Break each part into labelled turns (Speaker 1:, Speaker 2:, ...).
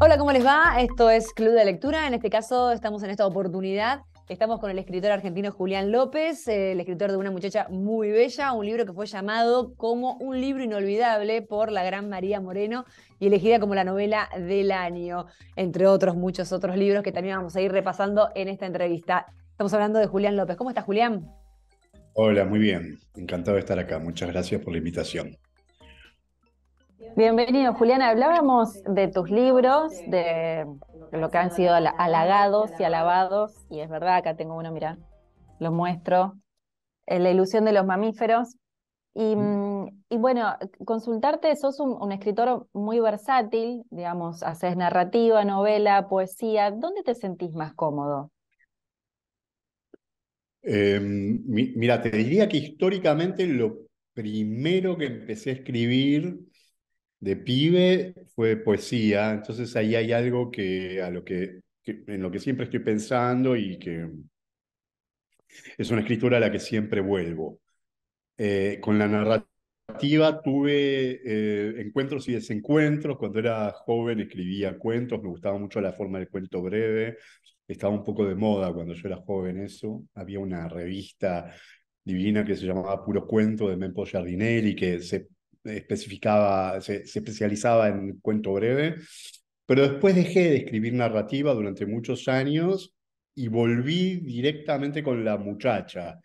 Speaker 1: Hola, ¿cómo les va? Esto es Club de Lectura. En este caso estamos en esta oportunidad. Estamos con el escritor argentino Julián López, eh, el escritor de Una muchacha muy bella, un libro que fue llamado como un libro inolvidable por la gran María Moreno y elegida como la novela del año, entre otros muchos otros libros que también vamos a ir repasando en esta entrevista. Estamos hablando de Julián López. ¿Cómo estás, Julián?
Speaker 2: Hola, muy bien. Encantado de estar acá. Muchas gracias por la invitación.
Speaker 3: Bienvenido, Juliana. Hablábamos de tus libros, de lo que han sido halagados y alabados, y es verdad, acá tengo uno, mira, lo muestro, eh, La ilusión de los mamíferos. Y, mm. Mm, bueno, consultarte, sos un, escritor muy versátil, digamos, haces narrativa, novela, poesía. ¿Dónde te sentís más cómodo?
Speaker 2: Em, mira, te diría que históricamente lo primero que empecé a escribir de pibe fue poesía, entonces ahí hay algo que, a lo que, en lo que siempre estoy pensando y que es una escritura a la que siempre vuelvo. Eh, con la narrativa tuve eh, encuentros y desencuentros. Cuando era joven escribía cuentos, me gustaba mucho la forma del cuento breve. Estaba un poco de moda cuando yo era joven eso. Había una revista divina que se llamaba Puro Cuento de Mempo y que se especificaba, se, se especializaba en cuento breve, pero después dejé de escribir narrativa durante muchos años y volví directamente con La muchacha.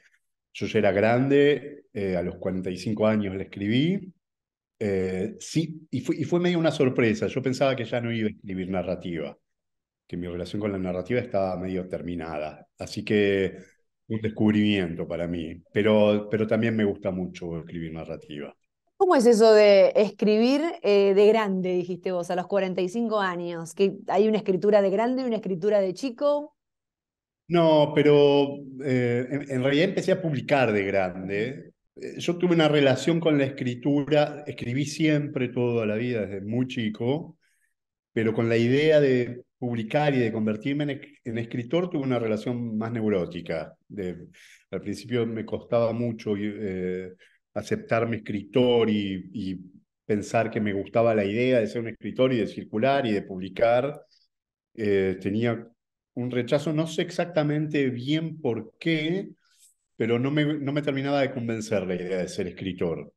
Speaker 2: Yo ya era grande, eh, a los 45 años la escribí. Eh, sí, y fue, y fue medio una sorpresa. Yo pensaba que ya no iba a escribir narrativa, que mi relación con la narrativa estaba medio terminada. Así que un descubrimiento para mí, pero, pero también me gusta mucho escribir narrativa.
Speaker 1: ¿Cómo es eso de escribir eh, de grande, dijiste vos, a los 45 años? ¿Que hay una escritura de grande y una escritura de chico?
Speaker 2: No, pero eh, en, realidad empecé a publicar de grande. Eh, yo tuve una relación con la escritura, escribí siempre toda la vida, desde muy chico, pero con la idea de publicar y de convertirme en, escritor tuve una relación más neurótica. De, al principio me costaba mucho aceptar mi escritor y, pensar que me gustaba la idea de ser un escritor y de circular y de publicar, eh, tenía un rechazo, no sé exactamente bien por qué, pero no me, no me terminaba de convencer la idea de ser escritor.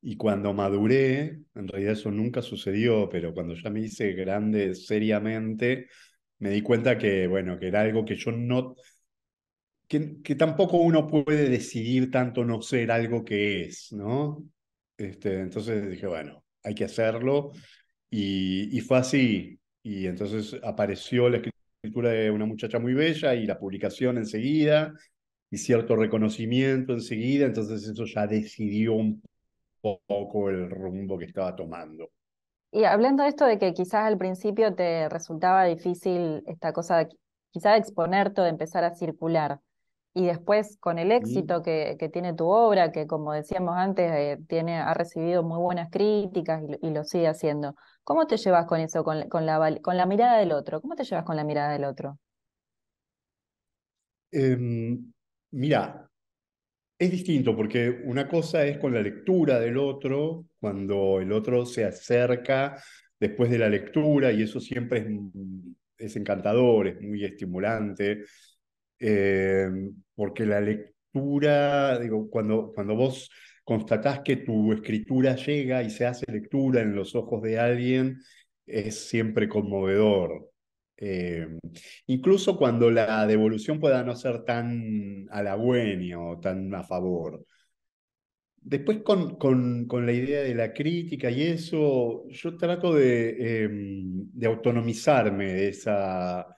Speaker 2: Y cuando maduré, en realidad eso nunca sucedió, pero cuando ya me hice grande seriamente, me di cuenta que, bueno, que era algo que yo no, que, tampoco uno puede decidir tanto no ser algo que es, ¿no? Este, entonces dije, bueno, hay que hacerlo. Y, y fue así. Y entonces apareció la escritura de una muchacha muy bella y la publicación enseguida y cierto reconocimiento enseguida. Entonces eso ya decidió un poco el rumbo que estaba tomando.
Speaker 3: Y hablando de esto de que quizás al principio te resultaba difícil esta cosa de quizás exponerte, de empezar a circular y después con el éxito que, tiene tu obra, que como decíamos antes, eh, tiene, ha recibido muy buenas críticas y, lo sigue haciendo. ¿Cómo te llevas con eso, con, la, con la mirada del otro? ¿Cómo te llevas con la mirada del otro?
Speaker 2: Em, mira, es distinto porque una cosa es con la lectura del otro, cuando el otro se acerca después de la lectura y eso siempre es, mm, es encantador, es muy estimulante. Eh, porque la lectura, digo, cuando, cuando vos constatás que tu escritura llega y se hace lectura en los ojos de alguien, es siempre conmovedor. Eh, incluso cuando la devolución pueda no ser tan halagüeña o tan a favor. Después con, con, la idea de la crítica y eso, yo trato de, em, de autonomizarme de esa,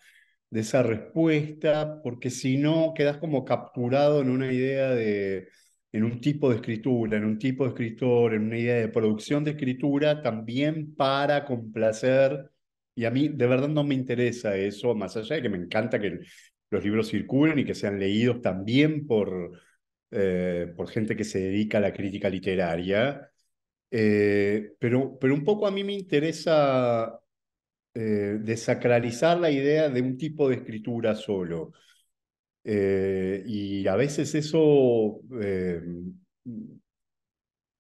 Speaker 2: de esa respuesta, porque si no, quedas como capturado en una idea de, en un tipo de escritura, en un tipo de escritor, en una idea de producción de escritura, también para complacer. Y a mí de verdad no me interesa eso, más allá de que me encanta que los libros circulen y que sean leídos también por, eh, por gente que se dedica a la crítica literaria. Eh, pero, pero un poco a mí me interesa eh, desacralizar la idea de un tipo de escritura solo. Eh, y a veces eso eh,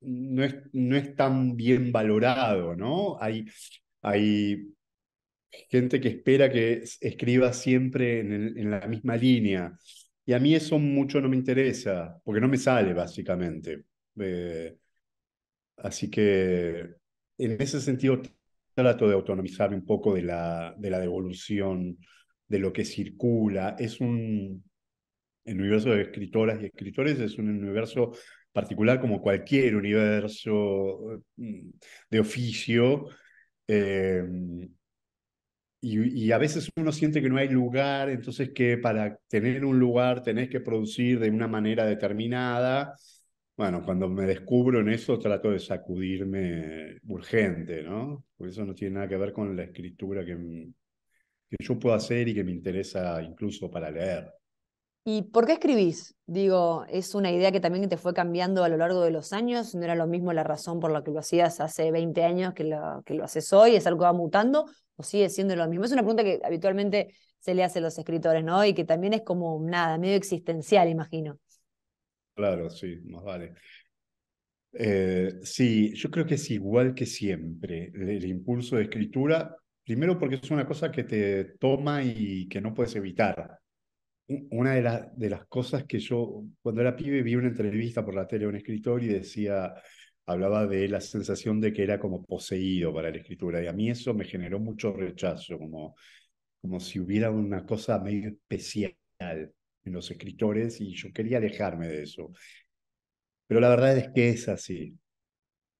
Speaker 2: no, es, no, es, tan bien valorado, ¿no? Hay, hay gente que espera que escriba siempre en, la misma línea. Y a mí eso mucho no me interesa, porque no me sale básicamente. así que en ese sentido trato de autonomizarme un poco de la, de la devolución, de lo que circula. Es un. El universo de escritoras y escritores es un universo particular como cualquier universo mm, de oficio. Eh, y, y, a veces uno siente que no hay lugar, entonces que para tener un lugar tenés que producir de una manera determinada bueno, cuando me descubro en eso trato de sacudirme urgente, ¿no? Porque eso no tiene nada que ver con la escritura que, yo puedo hacer y que me interesa incluso para leer.
Speaker 1: ¿Y por qué escribís? Digo, ¿es una idea que también te fue cambiando a lo largo de los años? ¿No era lo mismo la razón por la que lo hacías hace 20 años que lo, que lo haces hoy? ¿Es algo que va mutando o sigue siendo lo mismo? Es una pregunta que habitualmente se le hace a los escritores, ¿no? Y que también es como nada, medio existencial, imagino.
Speaker 2: Claro, sí, más vale. Eh, sí, yo creo que es igual que siempre el impulso de escritura, primero porque es una cosa que te toma y que no puedes evitar. Una de, de las cosas que yo, cuando era pibe, vi una entrevista por la tele de un escritor y decía, hablaba de la sensación de que era como poseído para la escritura, y a mí eso me generó mucho rechazo, como, como si hubiera una cosa medio especial en los escritores y yo quería alejarme de eso. Pero la verdad es que es así.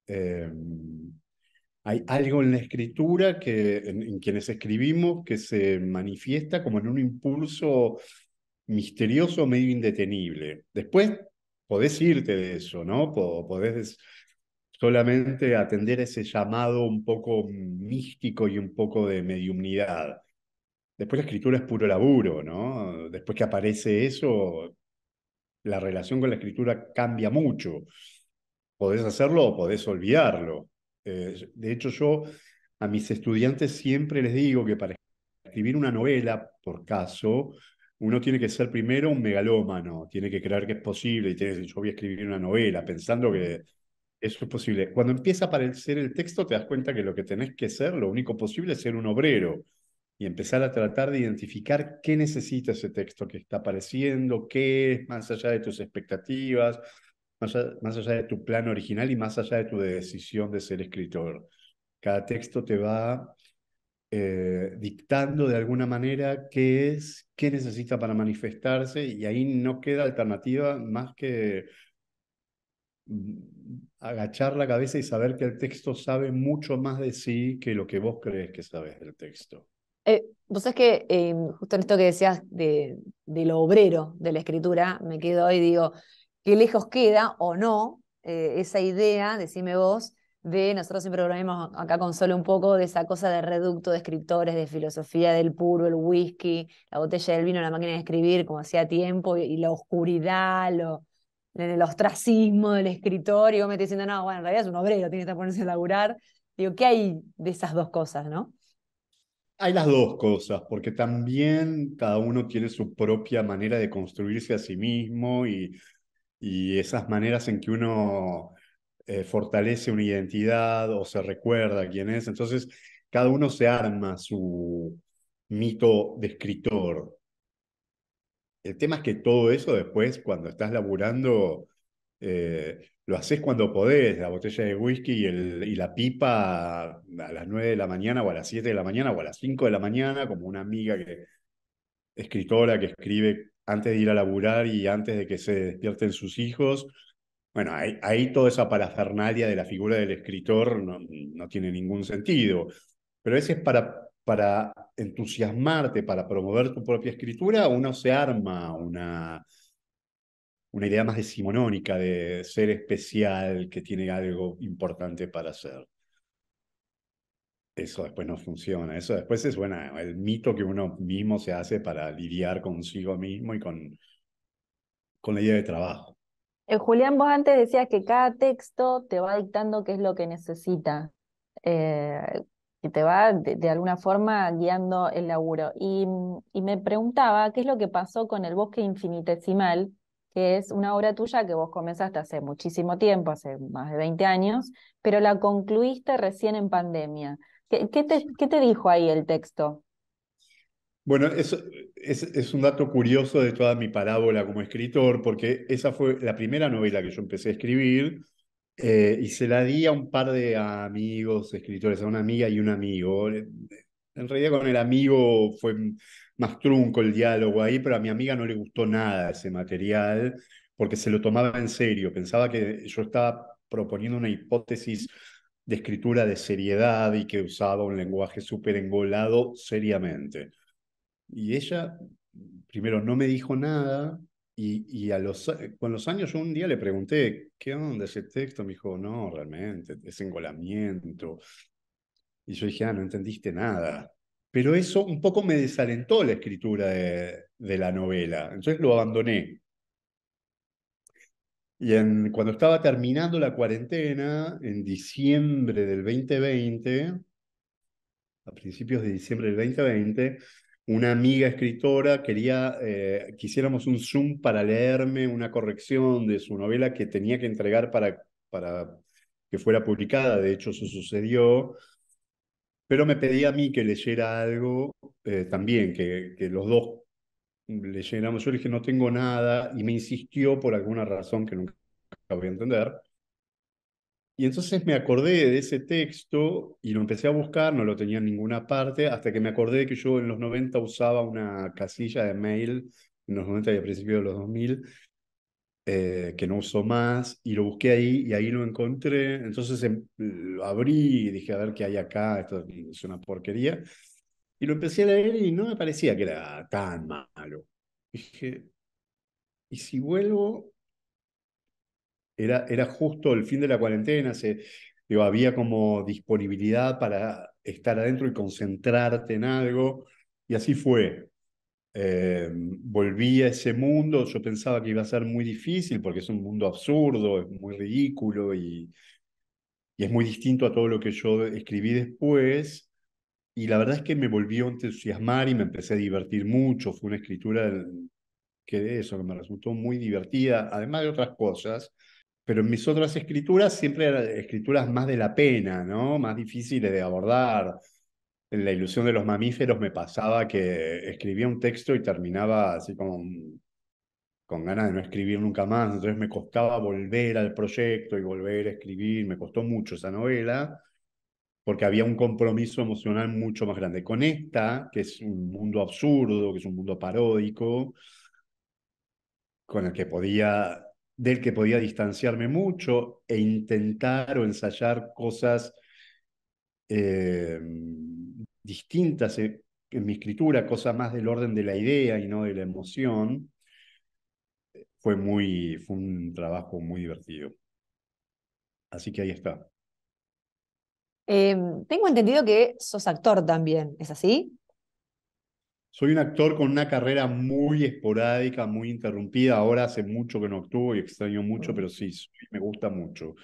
Speaker 2: Em, hay algo en la escritura, que, en, en, quienes escribimos, que se manifiesta como en un impulso misterioso, medio indetenible. Después podés irte de eso, ¿no? Podés solamente atender ese llamado un poco místico y un poco de mediumnidad. Después la escritura es puro laburo, ¿no? Después que aparece eso, la relación con la escritura cambia mucho. Podés hacerlo o podés olvidarlo. Eh, de hecho, yo a mis estudiantes siempre les digo que para escribir una novela, por caso, uno tiene que ser primero un megalómano, tiene que creer que es posible y tiene que yo voy a escribir una novela pensando que eso es posible. Cuando empieza a aparecer el texto, te das cuenta que lo que tenés que ser, lo único posible es ser un obrero y empezar a tratar de identificar qué necesita ese texto que está apareciendo, qué es más allá de tus expectativas, más allá, más de tu plan original y más allá de tu decisión de ser escritor. Cada texto te va eh, dictando de alguna manera qué es, qué necesita para manifestarse y ahí no queda alternativa más que mm, agachar la cabeza y saber que el texto sabe mucho más de sí que lo que vos crees que sabes del texto.
Speaker 1: Eh, vos sabés que eh, justo en esto que decías de, lo obrero de la escritura, me quedo y digo, qué lejos queda o no eh, esa idea, decime vos, de nosotros siempre volvemos acá con solo un poco de esa cosa de reducto de escritores, de filosofía del puro, el whisky, la botella del vino, la máquina de escribir, como hacía tiempo, y, la oscuridad, en el ostracismo del escritor, y vos me estás diciendo, no, bueno, en realidad es un obrero, tiene que ponerse a laburar. Digo, ¿qué hay de esas dos cosas, no?
Speaker 2: Hay las dos cosas, porque también cada uno tiene su propia manera de construirse a sí mismo y, y esas maneras en que uno eh, fortalece una identidad o se recuerda quién es. Entonces, cada uno se arma su mito de escritor. El tema es que todo eso después, cuando estás laburando, eh, lo haces cuando podés, la botella de whisky y, la pipa a las 9 de la mañana o a las 7 de la mañana o a las 5 de la mañana, como una amiga escritora que escribe antes de ir a laburar y antes de que se despierten sus hijos. Bueno, ahí, toda esa parafernalia de la figura del escritor no, tiene ningún sentido, pero a es para, para entusiasmarte, para promover tu propia escritura, uno se arma una, una idea más decimonónica de ser especial, que tiene algo importante para hacer. Eso después no funciona, eso después es el mito que uno mismo se hace para lidiar consigo mismo y con, con la idea de trabajo.
Speaker 3: Eh, Julián, vos antes decías que cada texto te va dictando qué es lo que necesita, eh, que te va de, alguna forma guiando el laburo. Y, y me preguntaba qué es lo que pasó con el bosque infinitesimal, que es una obra tuya que vos comenzaste hace muchísimo tiempo, hace más de 20 años, pero la concluiste recién en pandemia. ¿Qué, te, dijo ahí el texto?
Speaker 2: Bueno, es, un dato curioso de toda mi parábola como escritor, porque esa fue la primera novela que yo empecé a escribir eh, y se la di a un par de amigos escritores, a una amiga y un amigo. En realidad con el amigo fue más trunco el diálogo ahí, pero a mi amiga no le gustó nada ese material porque se lo tomaba en serio, pensaba que yo estaba proponiendo una hipótesis de escritura de seriedad y que usaba un lenguaje súper engolado seriamente. Y ella, primero, no me dijo nada y, y, a los, con los años yo un día le pregunté, ¿qué onda ese texto? Me dijo, no, realmente, es engolamiento. Y yo dije, ah, no entendiste nada. Pero eso un poco me desalentó la escritura de, la novela, entonces lo abandoné. Y en, cuando estaba terminando la cuarentena, en diciembre del 2020, a principios de diciembre del 2020, una amiga escritora quería eh, un Zoom para leerme una corrección de su novela que tenía que entregar para, para que fuera publicada. De hecho, eso sucedió pero me pedía a mí que leyera algo eh, también, que, los dos leyéramos. Yo le dije, no tengo nada, y me insistió por alguna razón que nunca voy a entender. Y entonces me acordé de ese texto y lo empecé a buscar, no lo tenía en ninguna parte, hasta que me acordé que yo en los 90 usaba una casilla de mail, en los 90 y a principios de los 2000, eh, que no uso más, y lo busqué ahí y ahí lo encontré. Entonces em, lo abrí y dije, a ver qué hay acá, esto es una porquería. Y lo empecé a leer y no me parecía que era tan malo. Dije, ¿y si vuelvo? Era, era justo el fin de la cuarentena, se, había como disponibilidad para estar adentro y concentrarte en algo, y así fue eh, volví a ese mundo, yo pensaba que iba a ser muy difícil porque es un mundo absurdo, es muy ridículo y, es muy distinto a todo lo que yo escribí después. Y la verdad es que me volvió a entusiasmar y me empecé a divertir mucho. Fue una escritura que de eso, me resultó muy divertida, además de otras cosas. Pero en mis otras escrituras siempre eran escrituras más de la pena, ¿no? Más difíciles de abordar, en la ilusión de los mamíferos me pasaba que escribía un texto y terminaba así como con ganas de no escribir nunca más, entonces me costaba volver al proyecto y volver a escribir, me costó mucho esa novela, porque había un compromiso emocional mucho más grande. Con esta, que es un mundo absurdo, que es un mundo paródico, con el que podía, del que podía distanciarme mucho e intentar o ensayar cosas eh, distintas eh, en mi escritura, cosas más del orden de la idea y no de la emoción, fue, muy, fue un trabajo muy divertido. Así que ahí está.
Speaker 1: Em, tengo entendido que sos actor también, ¿es así?
Speaker 2: Soy un actor con una carrera muy esporádica, muy interrumpida. Ahora hace mucho que no actúo y extraño mucho, mm. pero sí, me gusta mucho.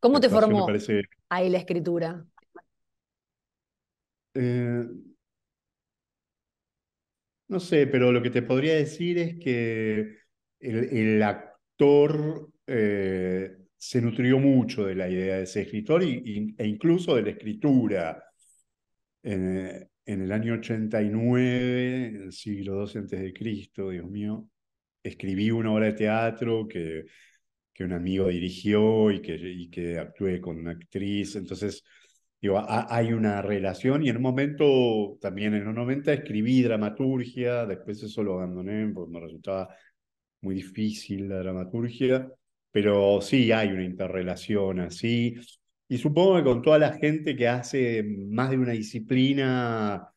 Speaker 1: ¿Cómo te formó ahí la escritura?
Speaker 2: Eh, no sé, pero lo que te podría decir es que el, actor eh, se nutrió mucho de la idea de ese escritor y, e incluso de la escritura. Eh, en, el año 89, en el siglo XII a.C. de Cristo, Dios mío, escribí una obra de teatro que, que un amigo dirigió y que, y que actué con una actriz. Entonces, hay una relación y en un momento, también en los 90, escribí dramaturgia, después eso lo abandoné porque me resultaba muy difícil la dramaturgia, pero sí hay una interrelación así. Y supongo que con toda la gente que hace más de una disciplina,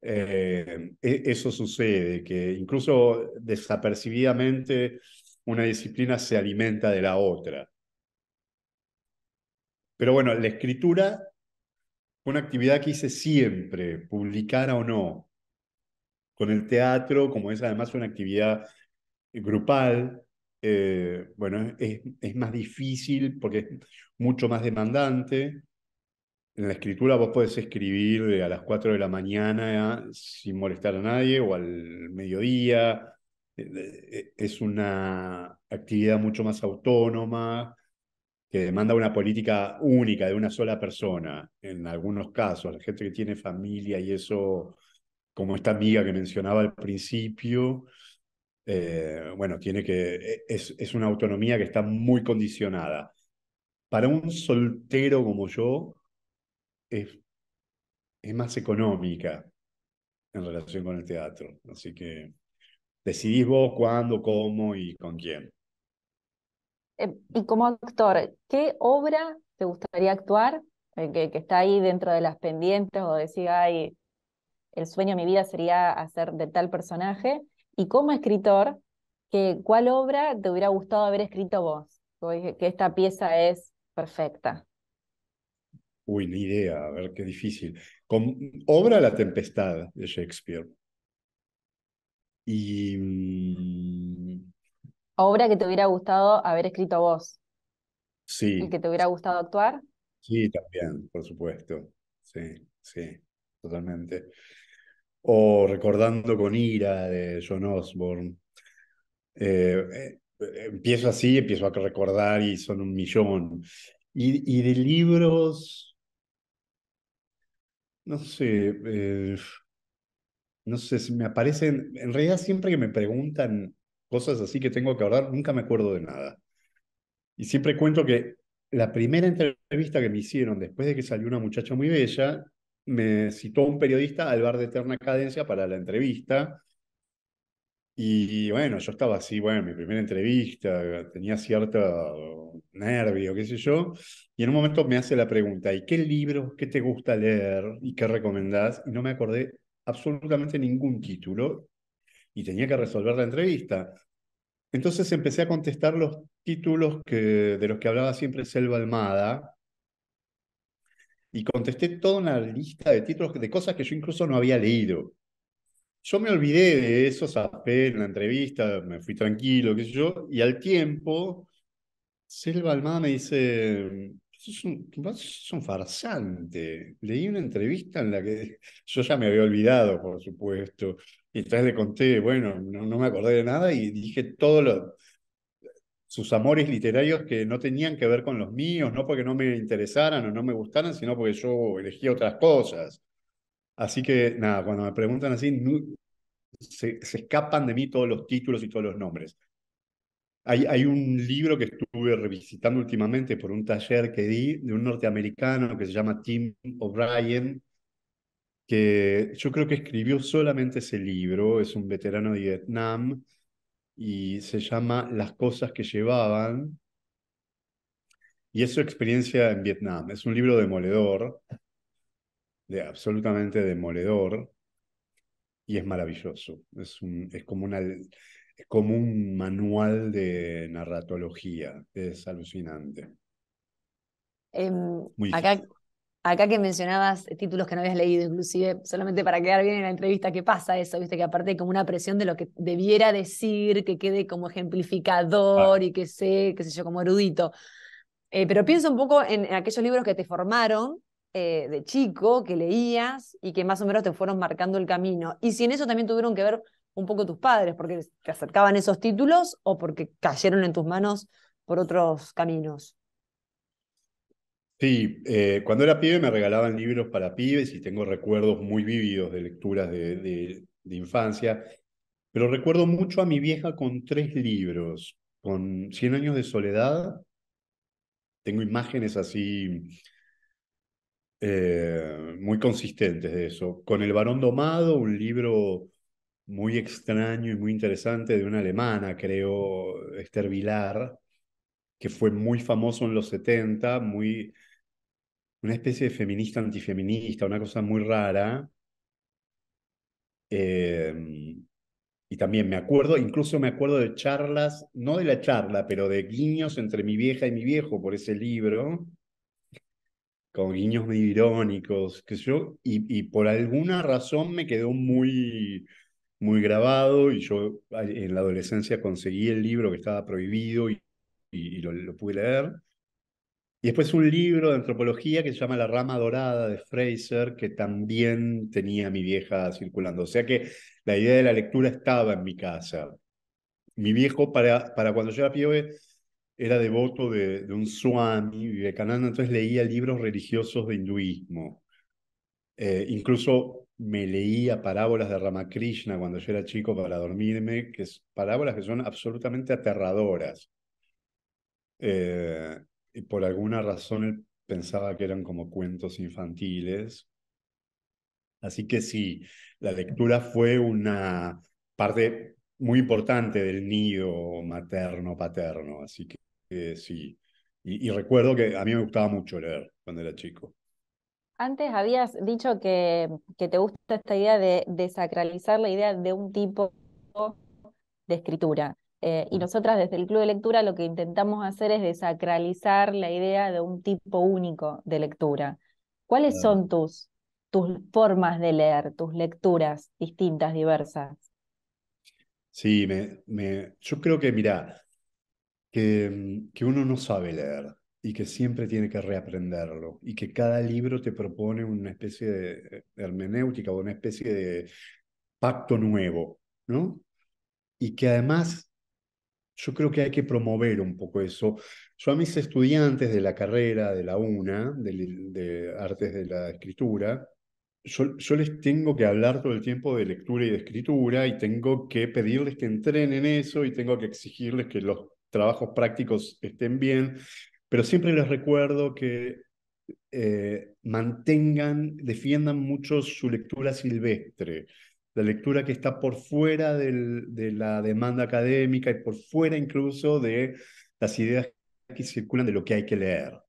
Speaker 2: eh, e, eso sucede, que incluso desapercibidamente una disciplina se alimenta de la otra. Pero bueno, la escritura una actividad que hice siempre, publicar o no, con el teatro, como es además una actividad grupal, eh, bueno, es, es, más difícil porque es mucho más demandante. En la escritura vos podés escribir a las 4 de la mañana ¿eh? sin molestar a nadie o al mediodía. Eh, es una actividad mucho más autónoma, que demanda una política única de una sola persona, en algunos casos, la gente que tiene familia y eso, como esta amiga que mencionaba al principio, eh, bueno, tiene que, e, es, es una autonomía que está muy condicionada. Para un soltero como yo, es, es más económica en relación con el teatro. Así que decidís vos cuándo, cómo y con quién.
Speaker 3: Eh, y como actor, ¿qué obra te gustaría actuar? Eh, que, está ahí dentro de las pendientes o decir, ay, el sueño de mi vida sería hacer de tal personaje. Y como escritor, que, ¿cuál obra te hubiera gustado haber escrito vos? Que, que esta pieza es perfecta.
Speaker 2: Uy, ni idea, a ver qué difícil. Con, obra La Tempestad de Shakespeare. Y mm,
Speaker 3: Obra que te hubiera gustado haber escrito vos. Sí. ¿Y que te hubiera gustado actuar?
Speaker 2: Sí, también, por supuesto. Sí, sí, totalmente. O recordando con ira de John Osborne. Eh, eh, empiezo así, empiezo a recordar y son un millón. Y, de libros, no sé, eh, no sé me aparecen, en realidad siempre que me preguntan cosas así que tengo que hablar, nunca me acuerdo de nada. Y siempre cuento que la primera entrevista que me hicieron después de que salió una muchacha muy bella, me citó un periodista al bar de Eterna Cadencia para la entrevista. Y bueno, yo estaba así, bueno, mi primera entrevista, tenía cierto nervio, qué sé yo, y en un momento me hace la pregunta, ¿y qué libro, qué te gusta leer y qué recomendás? Y no me acordé absolutamente ningún título, y tenía que resolver la entrevista. Entonces empecé a contestar los títulos que, de los que hablaba siempre Selva Almada y contesté toda una lista de títulos de cosas que yo incluso no había leído. Yo me olvidé de eso, zapé en la entrevista, me fui tranquilo, qué sé yo, y al tiempo Selva Almada me dice, un, farsante. Leí una entrevista en la que yo ya me había olvidado, por supuesto, y entonces le conté, bueno, no, me acordé de nada y dije todos sus amores literarios que no tenían que ver con los míos, no porque no me interesaran o no me gustaran, sino porque yo elegía otras cosas. Así que nada, cuando me preguntan así, se, escapan de mí todos los títulos y todos los nombres. Hay, hay un libro que estuve revisitando últimamente por un taller que di de un norteamericano que se llama Tim O'Brien, que yo creo que escribió solamente ese libro, es un veterano de Vietnam y se llama Las cosas que llevaban. Y es su experiencia en Vietnam. Es un libro demoledor, de absolutamente demoledor, y es maravilloso. Es, un, es, como, una, como un manual de narratología, es alucinante. Em, Muy acá,
Speaker 1: Acá que mencionabas títulos que no habías leído, inclusive, solamente para quedar bien en la entrevista, ¿qué pasa eso? Viste que aparte hay como una presión de lo que debiera decir, que quede como ejemplificador y que sé, qué sé yo, como erudito. Eh, pero pienso un poco en, aquellos libros que te formaron eh, de chico, que leías y que más o menos te fueron marcando el camino. Y si en eso también tuvieron que ver un poco tus padres, porque te acercaban esos títulos o porque cayeron en tus manos por otros caminos.
Speaker 2: Sí, eh, cuando era pibe me regalaban libros para pibes y tengo recuerdos muy vívidos de lecturas de, infancia, pero recuerdo mucho a mi vieja con tres libros, con Cien años de soledad, tengo imágenes así eh, muy consistentes de eso, con El varón domado, un libro muy extraño y muy interesante de una alemana, creo, Esther Vilar, que fue muy famoso en los 70, muy, una especie de feminista antifeminista, una cosa muy rara. Em, y también me acuerdo, incluso me acuerdo de charlas, no de la charla, pero de guiños entre mi vieja y mi viejo por ese libro, con guiños muy irónicos, que yo, y, y por alguna razón me quedó muy, muy grabado y yo en la adolescencia conseguí el libro que estaba prohibido y y, lo, pude leer. Y después un libro de antropología que se llama La rama dorada de Fraser, que también tenía mi vieja circulando. O sea que la idea de la lectura estaba en mi casa. Mi viejo, para, para cuando yo era pibe, era devoto de, de un swami vivekananda, entonces leía libros religiosos de hinduismo. Eh, incluso me leía parábolas de Ramakrishna cuando yo era chico para dormirme, que es parábolas que son absolutamente aterradoras. Eh, y por alguna razón él pensaba que eran como cuentos infantiles. Así que sí, la lectura fue una parte muy importante del nido materno-paterno. Así que eh, sí. Y, recuerdo que a mí me gustaba mucho leer cuando era chico.
Speaker 3: Antes habías dicho que, que, te gusta esta idea de desacralizar la idea de un tipo de escritura. Eh, y nosotras desde el Club de Lectura lo que intentamos hacer es desacralizar la idea de un tipo único de lectura. ¿Cuáles son tus, tus formas de leer, tus lecturas distintas, diversas?
Speaker 2: Sí, me, me, yo creo que, mira, que, mm, que uno no sabe leer y que siempre tiene que reaprenderlo y que cada libro te propone una especie de eh, hermenéutica o una especie de pacto nuevo, ¿no? Y que además yo creo que hay que promover un poco eso. Yo a mis estudiantes de la carrera, de la UNA, de, Artes de la Escritura, yo, les tengo que hablar todo el tiempo de lectura y de escritura y tengo que pedirles que entren en eso y tengo que exigirles que los trabajos prácticos estén bien, pero siempre les recuerdo que eh, mantengan, defiendan mucho su lectura silvestre la lectura que está por fuera de la demanda académica y por fuera incluso de las ideas que circulan de lo que hay que leer.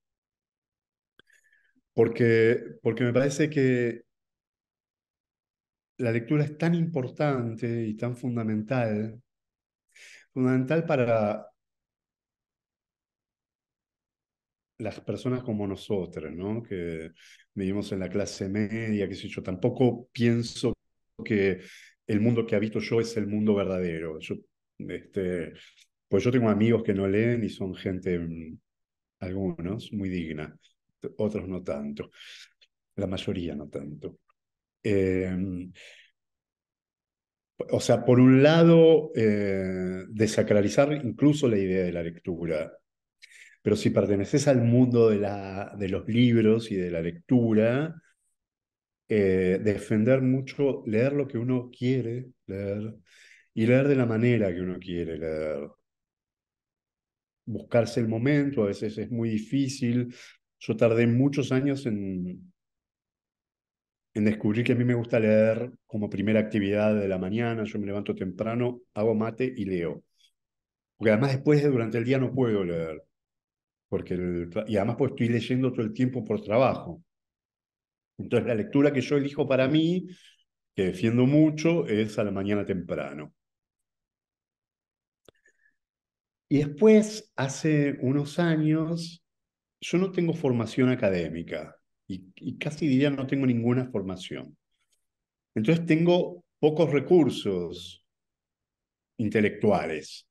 Speaker 2: Porque, porque me parece que la lectura es tan importante y tan fundamental, fundamental para las personas como nosotras, ¿no? Que vivimos en la clase media, que si yo, tampoco pienso que el mundo que habito yo es el mundo verdadero. este, pues yo tengo amigos que no leen y son gente, mm, algunos, muy digna, otros no tanto, la mayoría no tanto. Em, o sea, por un lado, eh, desacralizar incluso la idea de la lectura. Pero si perteneces al mundo de, la, de los libros y de la lectura, eh, defender mucho, leer lo que uno quiere leer y leer de la manera que uno quiere leer. Buscarse el momento, a veces es muy difícil. Yo tardé muchos años en, en descubrir que a mí me gusta leer como primera actividad de la mañana. Yo me levanto temprano, hago mate y leo. Porque además después durante el día no puedo leer. Porque y además pues estoy leyendo todo el tiempo por trabajo. Entonces la lectura que yo elijo para mí, que defiendo mucho, es a la mañana temprano. Y después, hace unos años, yo no tengo formación académica y, casi diría no tengo ninguna formación. Entonces tengo pocos recursos intelectuales.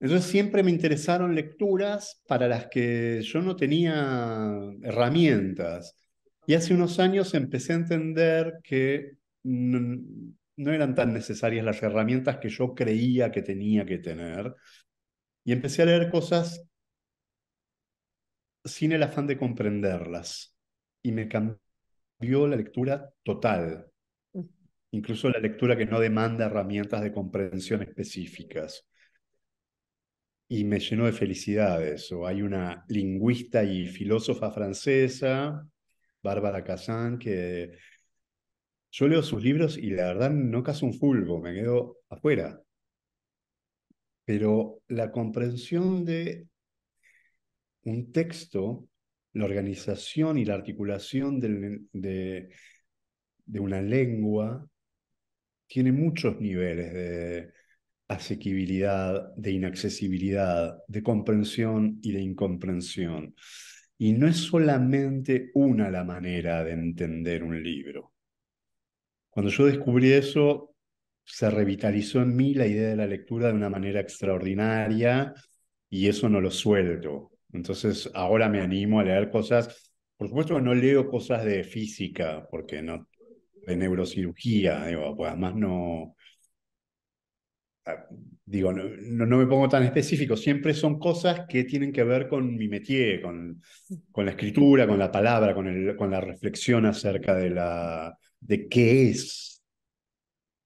Speaker 2: Entonces siempre me interesaron lecturas para las que yo no tenía herramientas. Y hace unos años empecé a entender que no, eran tan necesarias las herramientas que yo creía que tenía que tener. Y empecé a leer cosas sin el afán de comprenderlas. Y me cambió la lectura total. Mm. Incluso la lectura que no demanda herramientas de comprensión específicas. Y me llenó de felicidad eso. Hay una lingüista y filósofa francesa Bárbara Kazán, que yo leo sus libros y la verdad no caso un fulgo, me quedo afuera. Pero la comprensión de un texto, la organización y la articulación de una lengua tiene muchos niveles de asequibilidad, de inaccesibilidad, de comprensión y de incomprensión. Y no es solamente una la manera de entender un libro. Cuando yo descubrí eso, se revitalizó en mí la idea de la lectura de una manera extraordinaria y eso no lo suelto. Entonces ahora me animo a leer cosas, por supuesto que no leo cosas de física, porque no, de neurocirugía, pues además no, ah, digo, no, no, me pongo tan específico, siempre son cosas que tienen que ver con mi métier, con, con la escritura, con la palabra, con, el, con la reflexión acerca de, la, de qué es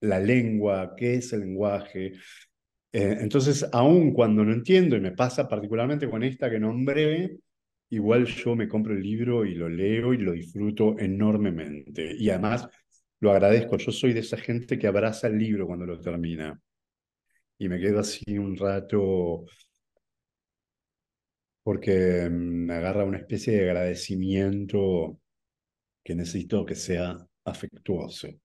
Speaker 2: la lengua, qué es el lenguaje. Eh, entonces, aun cuando no entiendo, y me pasa particularmente con esta que nombré, igual yo me compro el libro y lo leo y lo disfruto enormemente. Y además lo agradezco, yo soy de esa gente que abraza el libro cuando lo termina y me quedo así un rato porque mm, me agarra una especie de agradecimiento que necesito que sea afectuoso. O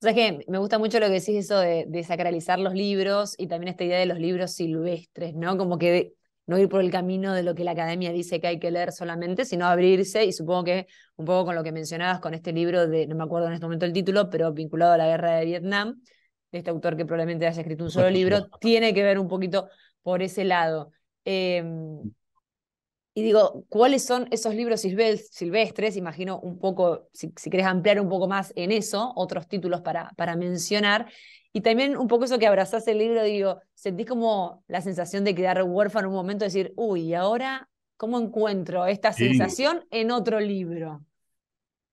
Speaker 1: sea, que me gusta mucho lo que decís eso de, sacralizar los libros y también esta idea de los libros silvestres, ¿no? Como que no ir por el camino de lo que la academia dice que hay que leer solamente, sino abrirse y supongo que un poco con lo que mencionabas con este libro de, no me acuerdo en este momento el título, pero vinculado a la guerra de Vietnam, de este autor que probablemente haya escrito un solo libro, tiene que ver un poquito por ese lado. Em, y digo, ¿cuáles son esos libros silvestres? Imagino un poco, si, querés ampliar un poco más en eso, otros títulos para, para mencionar. Y también un poco eso que abrazás el libro, digo, sentís como la sensación de quedar huérfano en un momento, decir, uy, ¿y ahora cómo encuentro esta sensación en otro libro?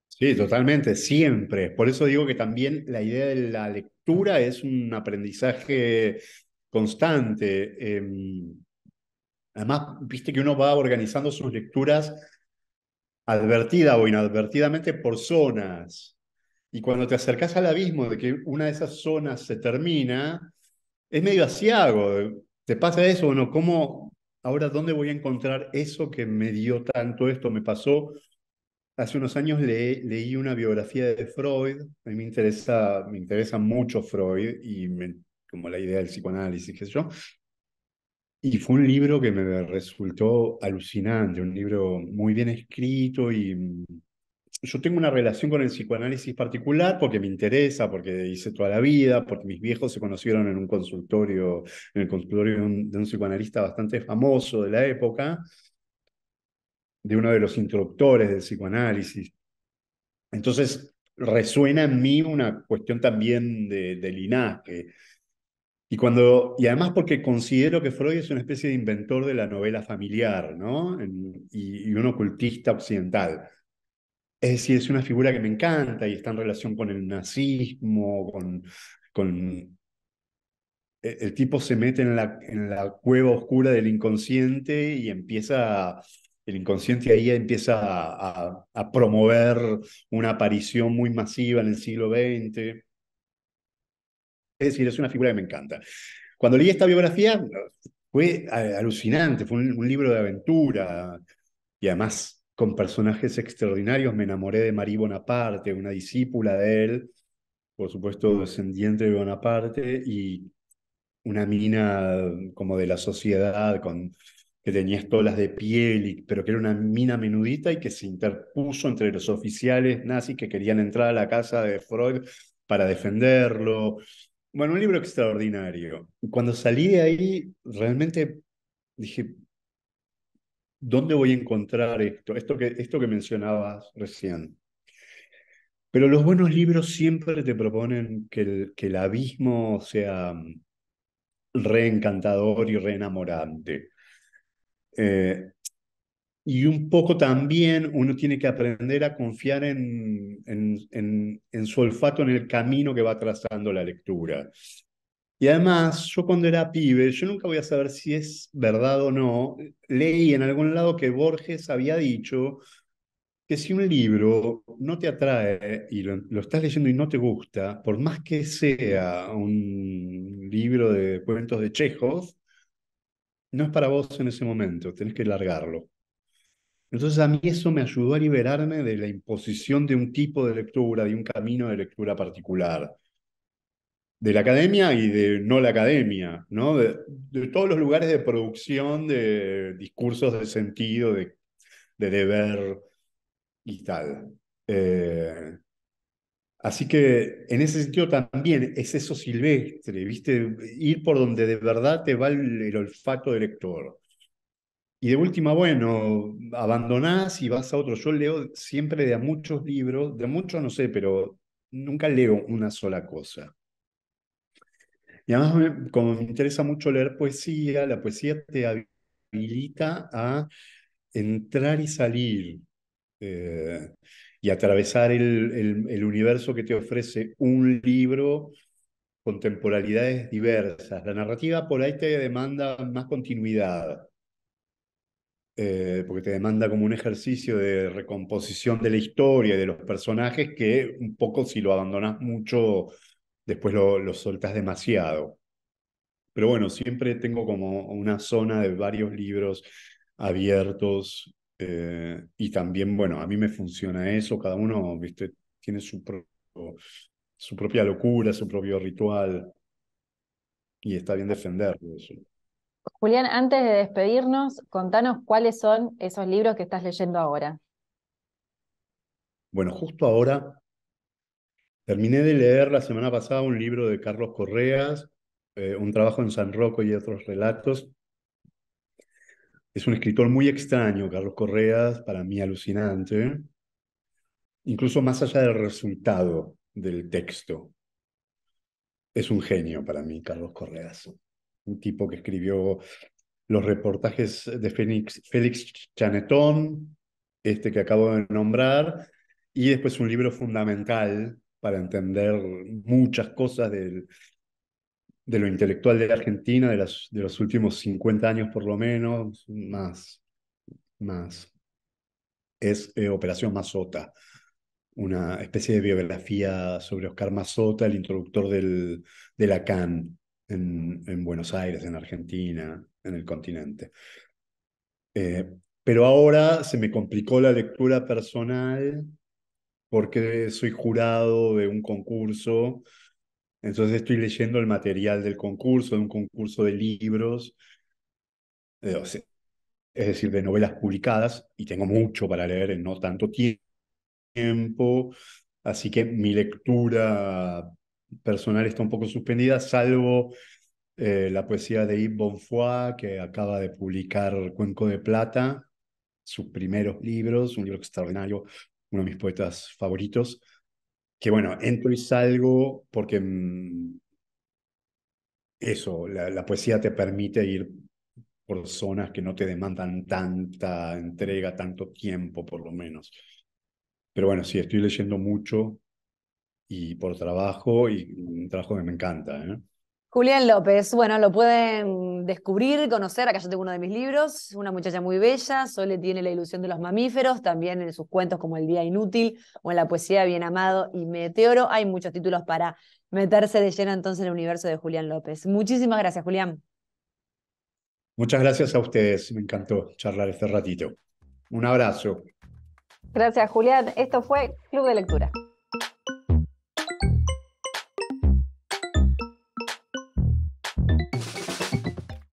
Speaker 2: Sí, totalmente, siempre. Por eso digo que también la idea de la lectura es un aprendizaje constante. Em, además, viste que uno va organizando sus lecturas advertida o inadvertidamente por zonas. Y cuando te acercas al abismo de que una de esas zonas se termina, es medio asiago. ¿Te pasa eso? Bueno, ¿cómo, ahora dónde voy a encontrar eso que me dio tanto esto? Me pasó Hace unos años le, leí una biografía de Freud, a mí me interesa, me interesa mucho Freud y como la idea del psicoanálisis, qué sé yo. Y fue un libro que me resultó alucinante, un libro muy bien escrito y mm, yo tengo una relación con el psicoanálisis particular porque me interesa, porque hice toda la vida, porque mis viejos se conocieron en un consultorio, en el consultorio de un, de un psicoanalista bastante famoso de la época, de uno de los introductores del psicoanálisis. Entonces, resuena en mí una cuestión también de, linaje. Y, cuando, y además porque considero que Freud es una especie de inventor de la novela familiar, ¿no? y, un ocultista occidental. Es decir, es una figura que me encanta y está en relación con el nazismo, con... con e, el, tipo se mete en la, en la cueva oscura del inconsciente y empieza a el inconsciente ahí empieza a, promover una aparición muy masiva en el siglo XX. Es decir, es una figura que me encanta. Cuando leí esta biografía fue alucinante, fue un, un libro de aventura y además con personajes extraordinarios. Me enamoré de Marie Bonaparte, una discípula de él, por supuesto descendiente de Bonaparte, y una mina como de la sociedad, con que tenía estolas de piel, pero que era una mina menudita y que se interpuso entre los oficiales nazis que querían entrar a la casa de Freud para defenderlo. Bueno, un libro extraordinario. Cuando salí de ahí, realmente dije, ¿dónde voy a encontrar esto? Esto que, esto que mencionabas recién. Pero los buenos libros siempre te proponen que el, que el abismo sea mm, reencantador y reenamorante. Eh, y un poco también uno tiene que aprender a confiar en, en, su olfato, en el camino que va trazando la lectura. Y además, yo cuando era pibe, yo nunca voy a saber si es verdad o no, leí en algún lado que Borges había dicho que si un libro no te atrae y lo, estás leyendo y no te gusta, por más que sea un libro de cuentos de Chekhov, no es para vos en ese momento, tenés que largarlo. Entonces a mí eso me ayudó a liberarme de la imposición de un tipo de lectura, de un camino de lectura particular, de la academia y de no la academia, ¿no? De, todos los lugares de producción de discursos de sentido, de, deber y tal. Eh, Así que en ese sentido también es eso silvestre, ¿viste? Ir por donde de verdad te va el, olfato del lector. Y de última, bueno, abandonás y vas a otro. Yo leo siempre de muchos libros, de muchos no sé, pero nunca leo una sola cosa. Y además, como me interesa mucho leer poesía, la poesía te habilita a entrar y salir. Eh, y atravesar el, universo que te ofrece un libro con temporalidades diversas. La narrativa por ahí te demanda más continuidad, eh, porque te demanda como un ejercicio de recomposición de la historia y de los personajes que un poco si lo abandonas mucho, después lo, lo soltas demasiado. Pero bueno, siempre tengo como una zona de varios libros abiertos eh, y también, bueno, a mí me funciona eso, cada uno, viste, tiene su, su propia locura, su propio ritual, y está bien defenderlo.
Speaker 3: Julián, antes de despedirnos, contanos cuáles son esos libros que estás leyendo ahora.
Speaker 2: Bueno, justo ahora terminé de leer la semana pasada un libro de Carlos Correas, eh, Un trabajo en San Roco y otros relatos, es un escritor muy extraño, Carlos Correas, para mí alucinante, incluso más allá del resultado del texto. Es un genio para mí, Carlos Correas, un tipo que escribió los reportajes de Félix, Félix Chanetón, este que acabo de nombrar, y después un libro fundamental para entender muchas cosas del, de lo intelectual de Argentina de, las, de los últimos 50 años por lo menos, más, más. Es eh, Operación Mazota, una especie de biografía sobre Oscar Mazota, el introductor del, de la en, en Buenos Aires, en Argentina, en el continente. Eh, pero ahora se me complicó la lectura personal porque soy jurado de un concurso entonces estoy leyendo el material del concurso, de un concurso de libros, es decir, de novelas publicadas, y tengo mucho para leer en no tanto tiempo, así que mi lectura personal está un poco suspendida, salvo eh, la poesía de Yves Bonfoy, que acaba de publicar Cuenco de Plata, sus primeros libros, un libro extraordinario, uno de mis poetas favoritos que bueno, entro y salgo porque mm, eso, la, poesía te permite ir por zonas que no te demandan tanta entrega, tanto tiempo por lo menos. Pero bueno, sí, estoy leyendo mucho y por trabajo y un trabajo que me encanta. ¿eh?
Speaker 1: Julián López, bueno, lo pueden descubrir, conocer, acá yo tengo uno de mis libros, una muchacha muy bella, Sole tiene la ilusión de los mamíferos, también en sus cuentos como El Día Inútil o en la poesía Bien Amado y Meteoro, hay muchos títulos para meterse de lleno entonces en el universo de Julián López. Muchísimas gracias, Julián.
Speaker 2: Muchas gracias a ustedes, me encantó charlar este ratito. Un abrazo.
Speaker 3: Gracias, Julián. Esto fue Club de Lectura.